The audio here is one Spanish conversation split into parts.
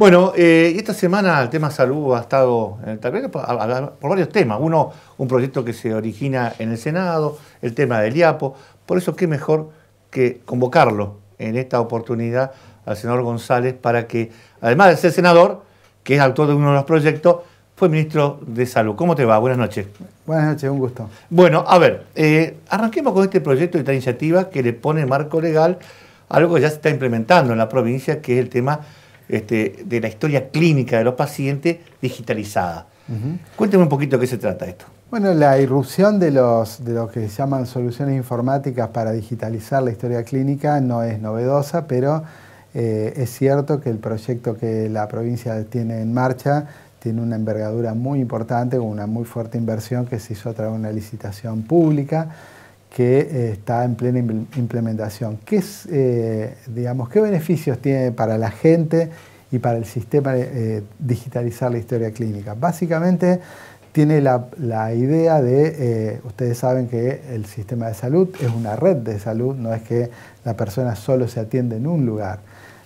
Bueno, eh, esta semana el tema salud ha estado en eh, por, varios temas. Uno, un proyecto que se origina en el Senado, el tema del IAPO. Por eso, qué mejor que convocarlo en esta oportunidad al senador González para que, además de ser senador, que es autor de uno de los proyectos, fue ministro de Salud. ¿Cómo te va? Buenas noches. Buenas noches, un gusto. Bueno, a ver, eh, arranquemos con este proyecto y esta iniciativa que le pone marco legal a algo que ya se está implementando en la provincia, que es el tema este, de la historia clínica de los pacientes digitalizada. Cuénteme un poquito de qué se trata esto. Bueno, la irrupción de, lo que se llaman soluciones informáticas para digitalizar la historia clínica no es novedosa, pero eh, es cierto que el proyecto que la provincia tiene en marcha tiene una envergadura muy importante, con una muy fuerte inversión que se hizo a través de una licitación pública que eh, está en plena implementación. Eh, digamos, ¿Qué beneficios tiene para la gente y para el sistema eh, digitalizar la historia clínica. Básicamente tiene la, idea de, eh, ustedes saben que el sistema de salud es una red de salud, no es que la persona solo se atiende en un lugar.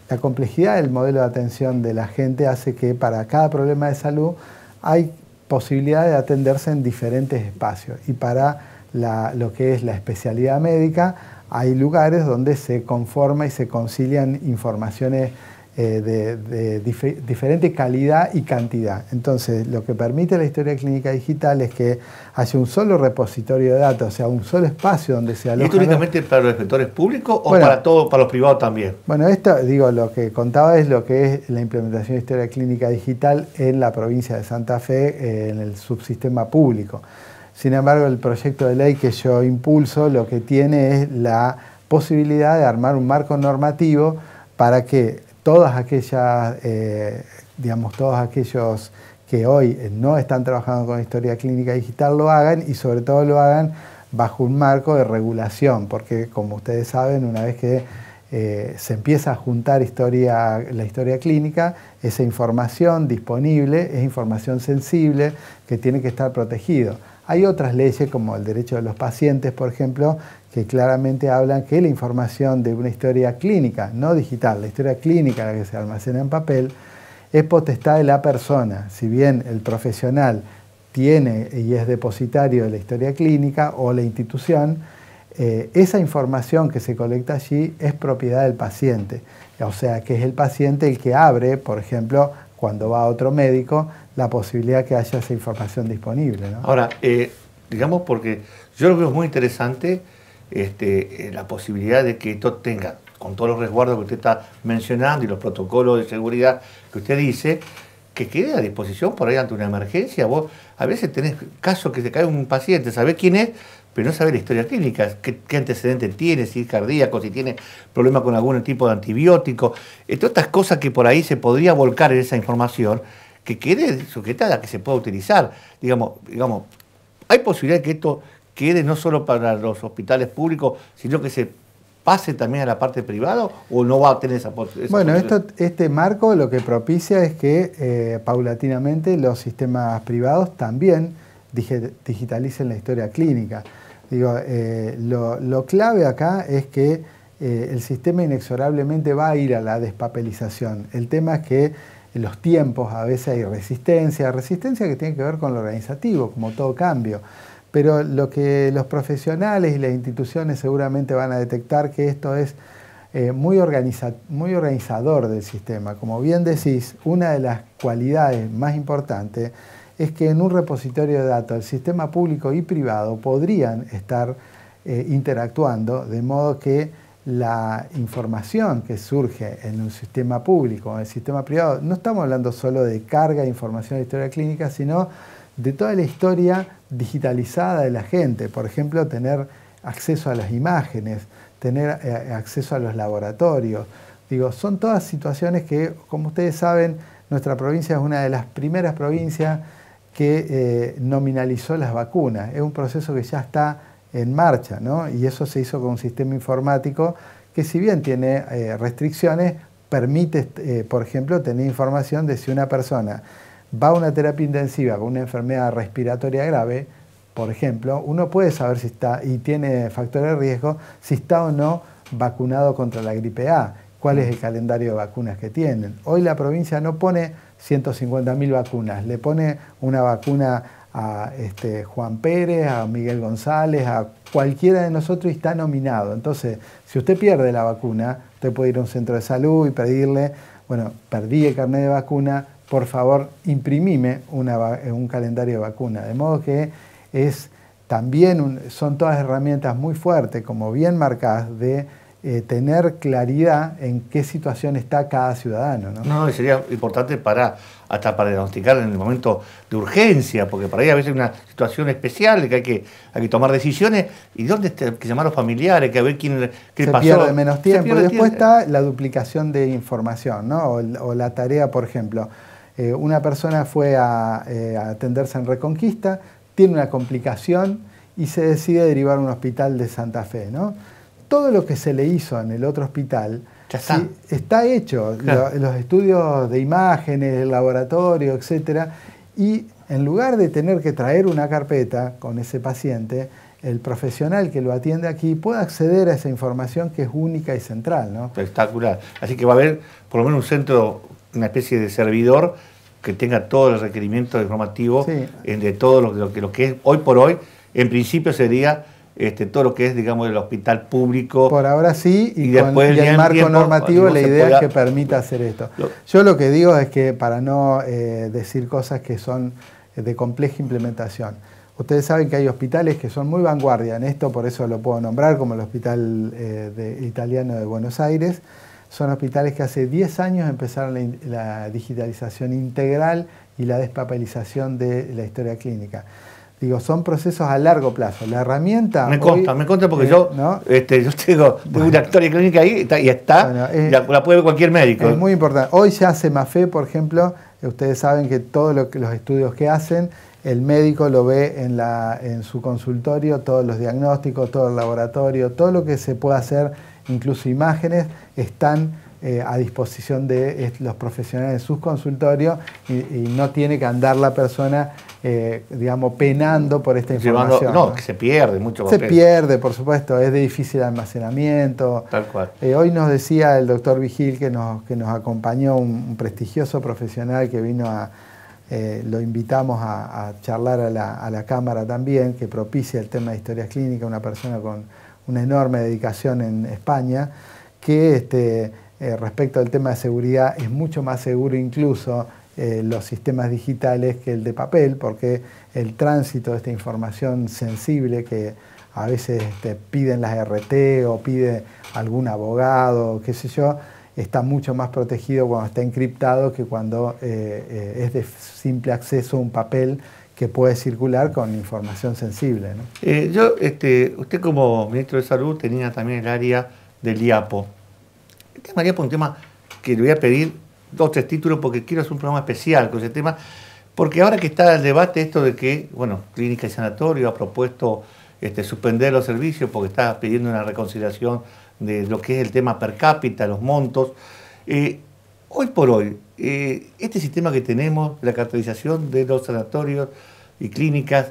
La complejidad del modelo de atención de la gente hace que para cada problema de salud hay posibilidad de atenderse en diferentes espacios y para lo que es la especialidad médica hay lugares donde se conforma y se concilian informaciones eh, de, diferente calidad y cantidad. Entonces, lo que permite la historia clínica digital es que haya un solo repositorio de datos, o sea, un solo espacio donde se aloja. ¿Esto únicamente para los inspectores públicos o para todos, para los privados también? Bueno, esto, digo, lo que contaba es lo que es la implementación de historia clínica digital en la provincia de Santa Fe, eh, en el subsistema público. Sin embargo, el proyecto de ley que yo impulso lo que tiene es la posibilidad de armar un marco normativo para que todas aquellas, eh, digamos, todos aquellos que hoy no están trabajando con historia clínica digital lo hagan y sobre todo lo hagan bajo un marco de regulación, porque como ustedes saben, una vez que eh, se empieza a juntar la historia clínica, esa información disponible es información sensible que tiene que estar protegida. Hay otras leyes como el derecho de los pacientes, por ejemplo, que claramente hablan que la información de una historia clínica, no digital, la historia clínica, la que se almacena en papel, es potestad de la persona. Si bien el profesional tiene y es depositario de la historia clínica o la institución, eh, esa información que se colecta allí es propiedad del paciente. O sea, que es el paciente el que abre, por ejemplo, cuando va a otro médico, la posibilidad que haya esa información disponible. Ahora, eh, digamos, porque yo lo veo muy interesante este, eh, la posibilidad de que esto tenga, con todos los resguardos que usted está mencionando y los protocolos de seguridad que usted dice, que quede a disposición por ahí ante una emergencia. Vos a veces tenés casos que se cae un paciente, sabés quién es, pero no saber la historia clínica, qué, antecedente antecedentes tiene, si es cardíaco, si tiene problemas con algún tipo de antibiótico, eh, todas estas cosas que por ahí se podría volcar en esa información que quede sujetada, que se pueda utilizar. Digamos, digamos, hay posibilidad que esto quede no solo para los hospitales públicos, sino que se pase también a la parte privada o no va a tener esa, posibilidad? bueno, esto, este marco lo que propicia es que eh, paulatinamente los sistemas privados también digitalicen la historia clínica. Digo, eh, lo, clave acá es que eh, el sistema inexorablemente va a ir a la despapelización. El tema es que en los tiempos a veces hay resistencia, resistencia que tiene que ver con lo organizativo, como todo cambio. Pero lo que los profesionales y las instituciones seguramente van a detectar que esto es eh, muy organizador del sistema. Como bien decís, una de las cualidades más importantes es que en un repositorio de datos el sistema público y privado podrían estar eh, interactuando, de modo que la información que surge en un sistema público o en el sistema privado, no estamos hablando solo de carga de información de historia clínica, sino de toda la historia digitalizada de la gente. Por ejemplo, tener acceso a las imágenes, tener eh, acceso a los laboratorios. Digo, son todas situaciones que, como ustedes saben, nuestra provincia es una de las primeras provincias que eh, nominalizó las vacunas. Es un proceso que ya está en marcha, ¿no? Y eso se hizo con un sistema informático que si bien tiene eh, restricciones, permite, eh, por ejemplo, tener información de si una persona va a una terapia intensiva con una enfermedad respiratoria grave, por ejemplo, uno puede saber si está y tiene factores de riesgo, si está o no vacunado contra la gripe A cuál es el calendario de vacunas que tienen. Hoy la provincia no pone 150.000 vacunas, le pone una vacuna a este, Juan Pérez, a Miguel González, a cualquiera de nosotros y está nominado. Entonces, si usted pierde la vacuna, usted puede ir a un centro de salud y pedirle, bueno, perdí el carnet de vacuna, por favor, imprimime un calendario de vacuna. De modo que es también, son todas herramientas muy fuertes, como bien marcadas, de eh, tener claridad en qué situación está cada ciudadano. ¿no? no, sería importante para hasta para diagnosticar en el momento de urgencia, porque para ahí a veces hay una situación especial que hay que, hay que tomar decisiones. ¿Y dónde hay que llamar a los familiares? Que ver quién qué se pasó. pierde menos tiempo. Después está la duplicación de información, ¿no? o, la tarea, por ejemplo. Eh, una persona fue a, eh, a, atenderse en Reconquista, tiene una complicación y se decide derivar a un hospital de Santa Fe, ¿no? todo lo que se le hizo en el otro hospital está. hecho. Los, estudios de imágenes, el laboratorio, etc. Y en lugar de tener que traer una carpeta con ese paciente, el profesional que lo atiende aquí puede acceder a esa información que es única y central. ¿no? Espectacular. Así que va a haber por lo menos un centro, una especie de servidor que tenga todos los requerimientos informativos eh, de todo lo, lo que es hoy por hoy. En principio sería este, todo lo que es, digamos, el hospital público. Por ahora sí, y, el marco normativo la idea es que permita hacer esto. Yo lo que digo es que para no eh, decir cosas que son eh, de compleja implementación, ustedes saben que hay hospitales que son muy vanguardia en esto, por eso lo puedo nombrar, como el Hospital eh, Italiano de Buenos Aires. Son hospitales que hace 10 años empezaron la digitalización integral y la despapelización de la historia clínica. Digo, son procesos a largo plazo. La herramienta. Me consta, me consta porque eh, yo, este, yo tengo, una historia clínica ahí y está, la, puede ver cualquier médico. Es muy importante. Hoy se ya Mafe, por ejemplo, ustedes saben que todos los estudios que hacen, el médico lo ve en, la, en su consultorio, todos los diagnósticos, todo el laboratorio, todo lo que se pueda hacer, incluso imágenes, están eh, a disposición de los profesionales de sus consultorios y, no tiene que andar la persona, eh, digamos, penando por esta información. no, Que se pierde mucho. Se pierde, por supuesto, es de difícil almacenamiento. Tal cual. Eh, hoy nos decía el doctor Vigil que nos, que nos acompañó un, prestigioso profesional que vino a, lo invitamos a, charlar a la, a la, Cámara también, que propicia el tema de historias clínicas, una persona con una enorme dedicación en España, que este, eh, respecto al tema de seguridad es mucho más seguro incluso eh, los sistemas digitales que el de papel, porque el tránsito de esta información sensible que a veces este, piden las RT o pide algún abogado, qué sé yo, está mucho más protegido cuando está encriptado que cuando eh, es de simple acceso a un papel que puede circular con información sensible. yo, este, usted como ministro de Salud tenía también el área del IAPO. El tema María por un tema que le voy a pedir dos, o tres títulos porque quiero hacer un programa especial con ese tema. Porque ahora que está el debate esto de que, bueno, Clínica y Sanatorio ha propuesto este, suspender los servicios porque está pidiendo una reconciliación de lo que es el tema per cápita, los montos. Eh, hoy por hoy, eh, este sistema que tenemos, la caracterización de los sanatorios y clínicas,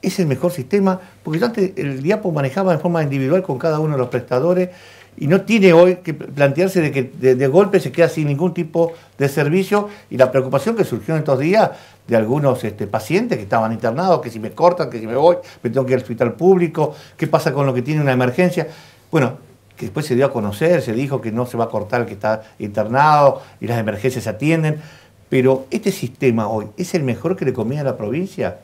es el mejor sistema, porque yo antes el diapo manejaba de forma individual con cada uno de los prestadores y no tiene hoy que plantearse de que de, golpe se queda sin ningún tipo de servicio y la preocupación que surgió en estos días de algunos este, pacientes que estaban internados, que si me cortan, que si me voy, me tengo que ir al hospital público, qué pasa con lo que tiene una emergencia. Bueno, que después se dio a conocer, se dijo que no se va a cortar el que está internado y las emergencias se atienden, pero este sistema hoy es el mejor que le conviene a la provincia.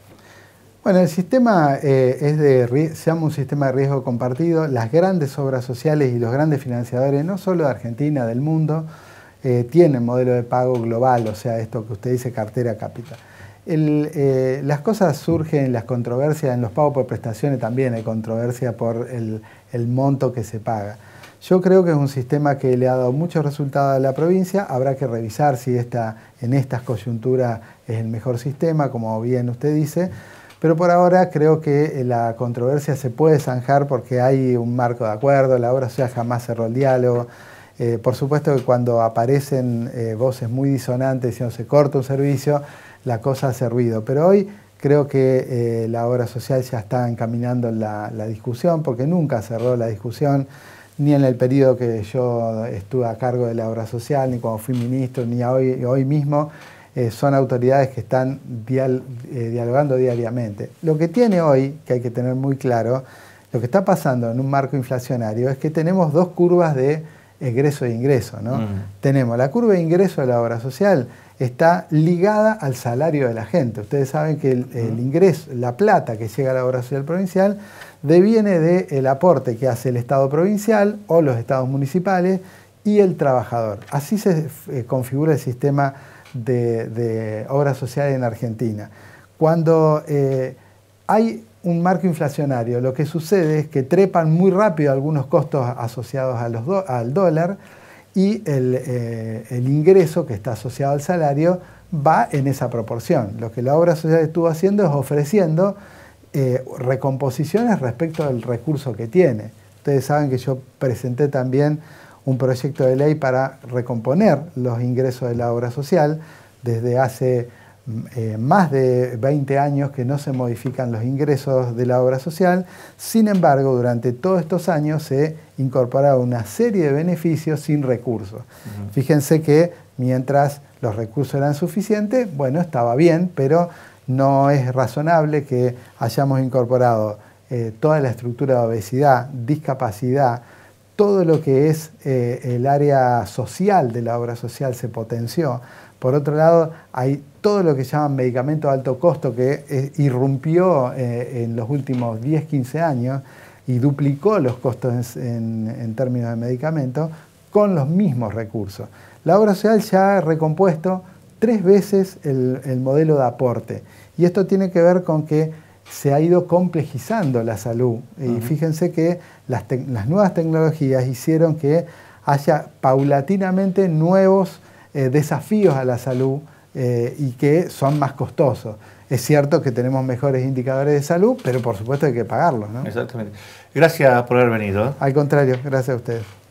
Bueno, el sistema eh, es de, se llama un sistema de riesgo compartido. Las grandes obras sociales y los grandes financiadores, no solo de Argentina, del mundo, eh, tienen modelo de pago global, o sea, esto que usted dice cartera cápita eh, las cosas surgen, las controversias en los pagos por prestaciones también hay controversia por el, monto que se paga. Yo creo que es un sistema que le ha dado muchos resultados a la provincia, habrá que revisar si en estas coyunturas es el mejor sistema, como bien usted dice. Pero por ahora creo que eh, la controversia se puede zanjar porque hay un marco de acuerdo, la obra social jamás cerró el diálogo. Eh, por supuesto que cuando aparecen eh, voces muy disonantes no se corta un servicio, la cosa hace ruido. Pero hoy creo que la obra social ya está encaminando la, discusión porque nunca cerró la discusión, ni en el periodo que yo estuve a cargo de la obra social, ni cuando fui ministro, ni hoy mismo. Eh, son autoridades que están eh, dialogando diariamente. Lo que tiene hoy, que hay que tener muy claro, lo que está pasando en un marco inflacionario es que tenemos dos curvas de egreso e ingreso. ¿no? Mm. Tenemos la curva de ingreso de la obra social, está ligada al salario de la gente. Ustedes saben que el, mm. ingreso, la plata que llega a la obra social provincial, deviene del el aporte que hace el Estado provincial o los estados municipales y el trabajador. Así se eh, configura el sistema de, obras obra social en Argentina. Cuando eh, hay un marco inflacionario, lo que sucede es que trepan muy rápido algunos costos asociados a al dólar y eh, el, ingreso que está asociado al salario va en esa proporción. Lo que la obra social estuvo haciendo es ofreciendo eh, recomposiciones respecto al recurso que tiene. Ustedes saben que yo presenté también un proyecto de ley para recomponer los ingresos de la obra social. Desde hace mm, eh, más de 20 años que no se modifican los ingresos de la obra social. Sin embargo, durante todos estos años se incorporaba una serie de beneficios sin recursos. Fíjense que mientras los recursos eran suficientes, bueno, estaba bien, pero no es razonable que hayamos incorporado eh, toda la estructura de obesidad, discapacidad, todo lo que es eh, el área social de la obra social se potenció. Por otro lado, hay todo lo que llaman medicamento de alto costo que eh, irrumpió eh, en los últimos 10, 15 años y duplicó los costos en, términos de medicamentos con los mismos recursos. La obra social ya ha recompuesto tres veces el modelo de aporte y esto tiene que ver con que se ha ido complejizando la salud. Y fíjense que las, nuevas tecnologías hicieron que haya paulatinamente nuevos eh, desafíos a la salud eh, y que son más costosos. Es cierto que tenemos mejores indicadores de salud, pero por supuesto hay que pagarlos. Exactamente. Gracias por haber venido. Al contrario, gracias a ustedes.